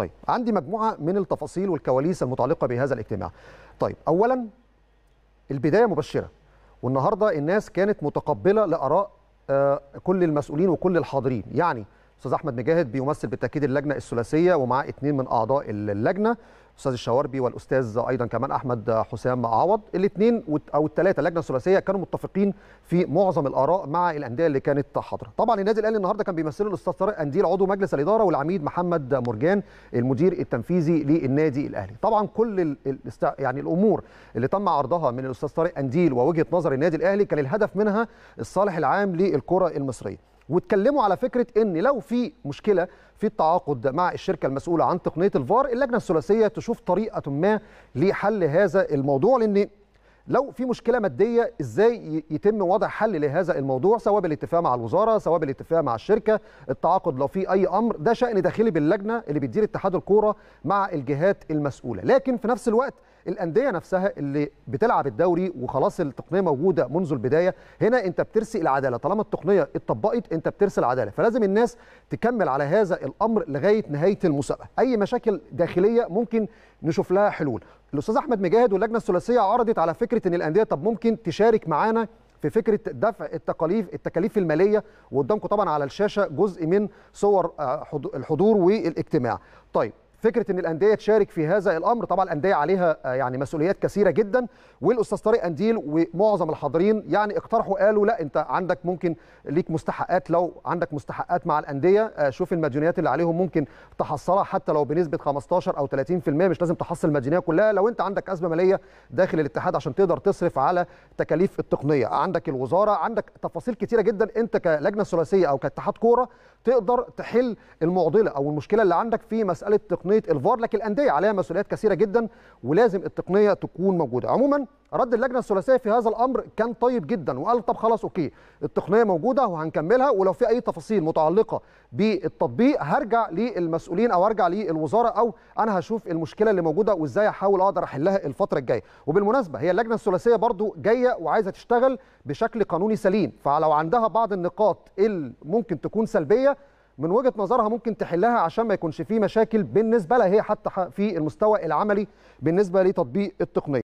طيب عندي مجموعه من التفاصيل والكواليس المتعلقه بهذا الاجتماع طيب اولا البدايه مبشره والنهارده الناس كانت متقبله لاراء آه، كل المسؤولين وكل الحاضرين يعني استاذ احمد مجاهد بيمثل بالتاكيد اللجنه الثلاثيه ومعاه اثنين من اعضاء اللجنه الاستاذ الشواربي والاستاذ ايضا كمان احمد حسام عوض الاثنين او الثلاثه اللجنه الثلاثيه كانوا متفقين في معظم الاراء مع الانديه اللي كانت حاضره طبعا النادي الاهلي النهارده كان بيمثله الاستاذ طارق انديل عضو مجلس الاداره والعميد محمد مرجان المدير التنفيذي للنادي الاهلي طبعا كل يعني الامور اللي تم عرضها من الاستاذ طارق انديل ووجهه نظر النادي الاهلي كان الهدف منها الصالح العام للكره المصريه واتكلموا على فكره ان لو في مشكله في التعاقد مع الشركه المسؤوله عن تقنيه الفار اللجنه الثلاثيه تشوف طريقه ما لحل هذا الموضوع لان لو في مشكله ماديه ازاي يتم وضع حل لهذا الموضوع سواء بالاتفاق مع الوزاره سواء بالاتفاق مع الشركه التعاقد لو في اي امر ده شان داخلي باللجنه اللي بتدير اتحاد الكوره مع الجهات المسؤوله لكن في نفس الوقت الانديه نفسها اللي بتلعب الدوري وخلاص التقنيه موجوده منذ البدايه هنا انت بترسي العداله طالما التقنيه اتطبقت انت بترسي العداله فلازم الناس تكمل على هذا الامر لغايه نهايه المسابقه اي مشاكل داخليه ممكن نشوف لها حلول الاستاذ احمد مجاهد واللجنه الثلاثيه عرضت على فكره ان الانديه طب ممكن تشارك معانا في فكره دفع التكاليف التكاليف الماليه وقدامكم طبعا على الشاشه جزء من صور آه، الحضور والاجتماع طيب فكره ان الانديه تشارك في هذا الامر طبعا الانديه عليها آه، يعني مسؤوليات كثيره جدا والاستاذ طارق انديل ومعظم الحاضرين يعني اقترحوا قالوا لا انت عندك ممكن ليك مستحقات لو عندك مستحقات مع الانديه آه، شوف المديونيات اللي عليهم ممكن تحصلها حتى لو بنسبه 15 او 30% مش لازم تحصل المديونيه كلها لو انت عندك ازمه ماليه داخل الاتحاد عشان تقدر تصرف على تكاليف التقنيه عندك الوزاره عندك تفاصيل كثيره جدا انت كلجنه ثلاثيه او كاتحاد كوره تقدر تحل المعضله او المشكله اللي عندك في مساله تقنيه الفار لكن الانديه عليها مسؤوليات كثيره جدا ولازم التقنيه تكون موجوده عموما رد اللجنه الثلاثيه في هذا الامر كان طيب جدا وقال طب خلاص اوكي التقنيه موجوده وهنكملها ولو في اي تفاصيل متعلقه بالتطبيق هرجع للمسؤولين او هرجع للوزاره او انا هشوف المشكله اللي موجوده وازاي احاول اقدر احلها الفتره الجايه وبالمناسبه هي اللجنه الثلاثيه برضو جايه وعايزه تشتغل بشكل قانوني سليم فلو عندها بعض النقاط اللي ممكن تكون سلبيه من وجهه نظرها ممكن تحلها عشان ما يكونش في مشاكل بالنسبه لها هي حتى في المستوى العملي بالنسبه لتطبيق التقنيه